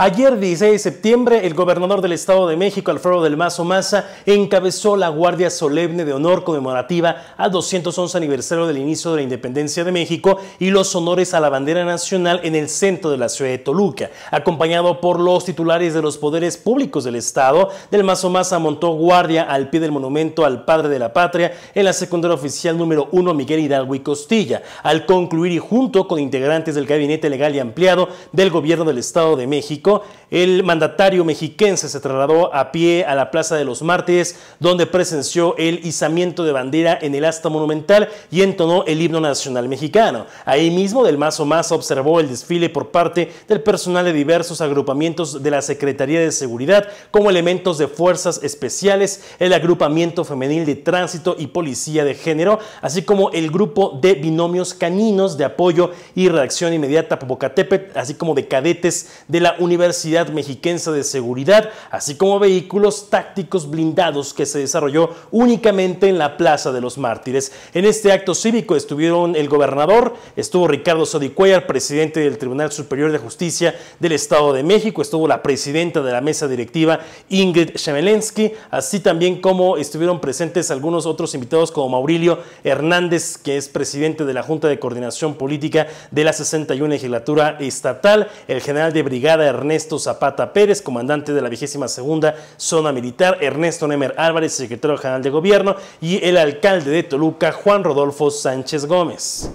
Ayer, 16 de septiembre, el gobernador del Estado de México, Alfredo del Mazo Maza, encabezó la Guardia Solemne de Honor conmemorativa al 211 aniversario del inicio de la independencia de México y los honores a la bandera nacional en el centro de la ciudad de Toluca. Acompañado por los titulares de los poderes públicos del Estado, del Mazo Maza montó guardia al pie del monumento al Padre de la Patria en la secundaria oficial número 1 Miguel Hidalgo y Costilla. Al concluir y junto con integrantes del Gabinete Legal y Ampliado del Gobierno del Estado de México, el mandatario mexiquense se trasladó a pie a la Plaza de los Mártires, donde presenció el izamiento de bandera en el asta monumental y entonó el himno nacional mexicano. Ahí mismo, Del Mazo más observó el desfile por parte del personal de diversos agrupamientos de la Secretaría de Seguridad, como elementos de fuerzas especiales, el agrupamiento femenil de tránsito y policía de género, así como el grupo de binomios caninos de apoyo y reacción inmediata Popocatépetl, así como de cadetes de la Universidad Universidad Mexiquense de Seguridad, así como vehículos tácticos blindados que se desarrolló únicamente en la Plaza de los Mártires. En este acto cívico estuvieron el gobernador, estuvo Ricardo Sodicuellar, presidente del Tribunal Superior de Justicia del Estado de México, estuvo la presidenta de la mesa directiva Ingrid Chemelensky, así también como estuvieron presentes algunos otros invitados como Maurilio Hernández, que es presidente de la Junta de Coordinación Política de la 61 Legislatura Estatal, el general de brigada Ernesto Zapata Pérez, comandante de la vigésima segunda zona militar, Ernesto Nemer Álvarez, secretario general de gobierno, y el alcalde de Toluca, Juan Rodolfo Sánchez Gómez.